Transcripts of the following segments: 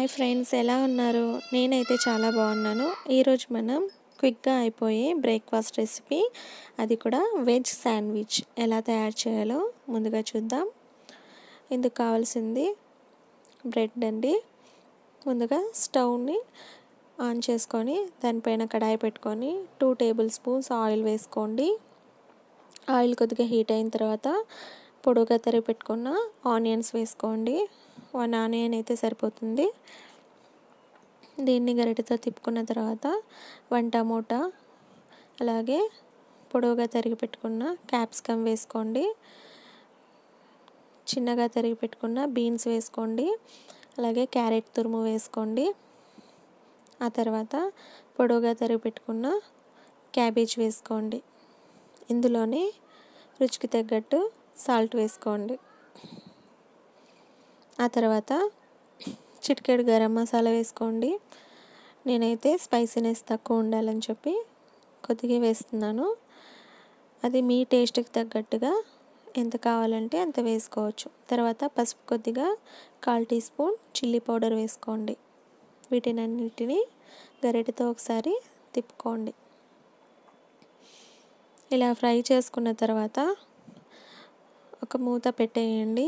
hi friends ఎలా ఉన్నారు నేనైతే చాలా బాగున్నాను ఈరోజు మనం క్విక్గా అయిపోయే బ్రేక్ఫాస్ట్ రెసిపీ అది కూడా వెజ్ శాండ్విచ్ ఎలా తయారు చేయాలో ముందుగా చూద్దాం ఇందుకు కావాల్సింది బ్రెడ్ అండి ముందుగా స్టవ్ని ఆన్ చేసుకొని దానిపైన కడాయి పెట్టుకొని టూ టేబుల్ స్పూన్స్ ఆయిల్ వేసుకోండి ఆయిల్ కొద్దిగా హీట్ అయిన తర్వాత పొడుగా తరిగి పెట్టుకున్న ఆనియన్స్ వేసుకోండి వన్ ఆనియన్ అయితే సరిపోతుంది దీన్ని గరిటతో తిప్పుకున్న తర్వాత వన్ టమోటా అలాగే పొడవుగా తరిగి పెట్టుకున్న క్యాప్సికమ్ వేసుకోండి చిన్నగా తరిగి పెట్టుకున్న బీన్స్ వేసుకోండి అలాగే క్యారెట్ తురుము వేసుకోండి ఆ తర్వాత పొడవుగా తరిగి పెట్టుకున్న క్యాబేజ్ వేసుకోండి ఇందులోనే రుచికి తగ్గట్టు సాల్ట్ వేసుకోండి ఆ తర్వాత చిటికెడు గరం మసాలా వేసుకోండి నేనైతే స్పైసీనెస్ తక్కువ ఉండాలని చెప్పి కొద్దిగా వేస్తున్నాను అది మీ టేస్ట్కి తగ్గట్టుగా ఎంత కావాలంటే అంత వేసుకోవచ్చు తర్వాత పసుపు కొద్దిగా కాల్ టీ స్పూన్ చిల్లీ పౌడర్ వేసుకోండి వీటినన్నిటిని గరిటెతో ఒకసారి తిప్పుకోండి ఇలా ఫ్రై చేసుకున్న తర్వాత ఒక మూత పెట్టేయండి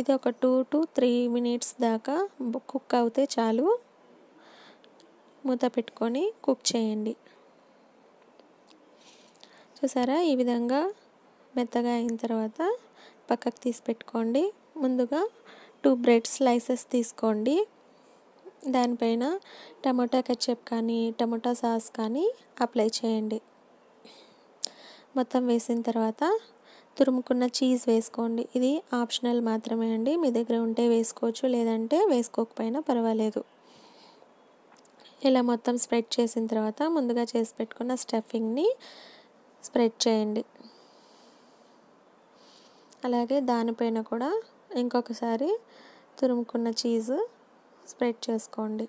ఇది ఒక టూ టు త్రీ మినిట్స్ దాకా కుక్ అవుతే చాలు మూత పెట్టుకొని కుక్ చేయండి చూసారా ఈ విధంగా మెత్తగా అయిన తర్వాత పక్కకు తీసి పెట్టుకోండి ముందుగా టూ బ్రెడ్ స్లైసెస్ తీసుకోండి దానిపైన టమాటా కెచప్ కానీ టమాటా సాస్ కానీ అప్లై చేయండి మొత్తం వేసిన తర్వాత తురుముకున్న చీజ్ వేసుకోండి ఇది ఆప్షనల్ మాత్రమే అండి మీ దగ్గర ఉంటే వేసుకోవచ్చు లేదంటే వేసుకోకపోయినా పర్వాలేదు ఇలా మొత్తం స్ప్రెడ్ చేసిన తర్వాత ముందుగా చేసి పెట్టుకున్న స్టఫింగ్ని స్ప్రెడ్ చేయండి అలాగే దానిపైన కూడా ఇంకొకసారి తురుముకున్న చీజ్ స్ప్రెడ్ చేసుకోండి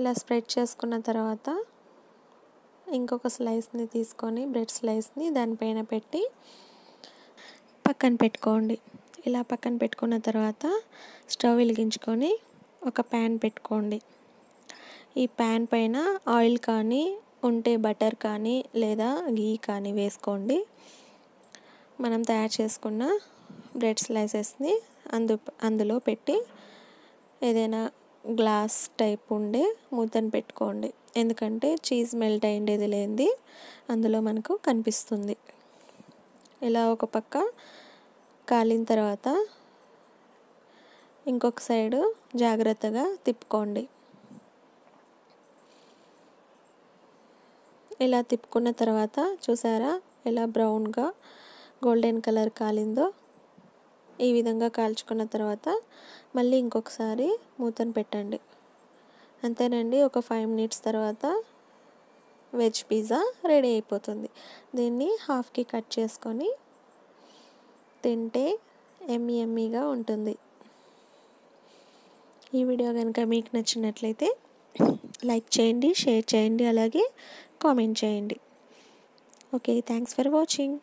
ఇలా స్ప్రెడ్ చేసుకున్న తర్వాత ఇంకొక స్లైస్ని తీసుకొని బ్రెడ్ స్లైస్ని దానిపైన పెట్టి పక్కన పెట్టుకోండి ఇలా పక్కన పెట్టుకున్న తర్వాత స్టవ్ వెలిగించుకొని ఒక ప్యాన్ పెట్టుకోండి ఈ ప్యాన్ పైన ఆయిల్ కానీ ఉంటే బటర్ కానీ లేదా గీ కానీ వేసుకోండి మనం తయారు చేసుకున్న బ్రెడ్ స్లైసెస్ని అందు అందులో పెట్టి ఏదైనా గ్లాస్ టైప్ ఉండే మూతను పెట్టుకోండి ఎందుకంటే చీజ్ మెల్ట్ అయ్యేది లేనిది అందులో మనకు కనిపిస్తుంది ఇలా ఒక పక్క కాలిన తర్వాత ఇంకొక సైడు జాగ్రత్తగా తిప్పుకోండి ఇలా తిప్పుకున్న తర్వాత చూసారా ఎలా బ్రౌన్గా గోల్డెన్ కలర్ కాలిందో ఈ విధంగా కాల్చుకున్న తర్వాత మళ్ళీ ఇంకొకసారి మూతను పెట్టండి అంతేనండి ఒక ఫైవ్ మినిట్స్ తర్వాత వెజ్ పిజ్జా రెడీ అయిపోతుంది దీన్ని హాఫ్కి కట్ చేసుకొని తింటే ఎమ్మి ఎమ్మిగా ఉంటుంది ఈ వీడియో కనుక మీకు నచ్చినట్లయితే లైక్ చేయండి షేర్ చేయండి అలాగే కామెంట్ చేయండి ఓకే థ్యాంక్స్ ఫర్ వాచింగ్